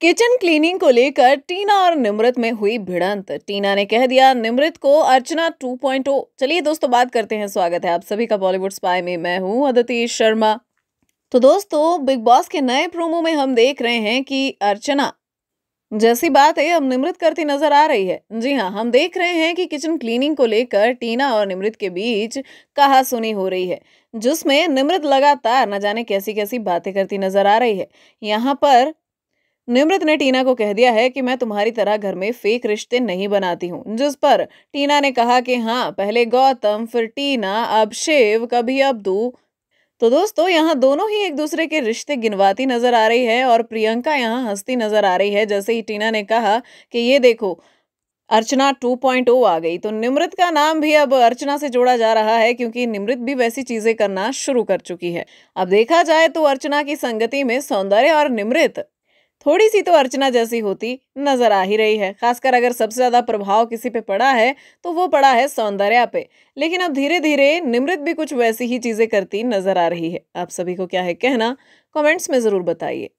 kitchen cleaning को लेकर टीना और निमृत में हुई भिड़ंत टीना ने कह दिया निमृत को अर्चना 2.0 चलिए दोस्तों बात करते हैं स्वागत है आप सभी का बॉलीवुड स्पाई में मैं हूं अदिति शर्मा तो दोस्तों बिग बॉस के नए प्रोमो में हम देख रहे हैं कि अर्चना जैसी बात है अब निमृत करती नजर आ रही है जी हाँ हम देख रहे हैं कि किचन क्लीनिंग को लेकर टीना और निमृत के बीच कहा सुनी हो रही है जिसमें निमृत लगातार न जाने कैसी कैसी बातें करती नजर आ रही है यहाँ पर निमृत ने टीना को कह दिया है कि मैं तुम्हारी तरह घर में फेक रिश्ते नहीं बनाती हूँ जिस पर टीना ने कहा कि हाँ पहले गौतम फिर टीना अब शिव कभी अब दू तो दोस्तों यहाँ दोनों ही एक दूसरे के रिश्ते गिनवाती नजर आ रही है और प्रियंका यहाँ हंसती नजर आ रही है जैसे ही टीना ने कहा कि ये देखो अर्चना 2.0 आ गई तो निमृत का नाम भी अब अर्चना से जोड़ा जा रहा है क्योंकि निमृत भी वैसी चीजें करना शुरू कर चुकी है अब देखा जाए तो अर्चना की संगति में सौंदर्य और निमृत थोड़ी सी तो अर्चना जैसी होती नजर आ ही रही है खासकर अगर सबसे ज्यादा प्रभाव किसी पे पड़ा है तो वो पड़ा है सौंदर्या पे लेकिन अब धीरे धीरे निमृत भी कुछ वैसी ही चीजें करती नजर आ रही है आप सभी को क्या है कहना कमेंट्स में जरूर बताइए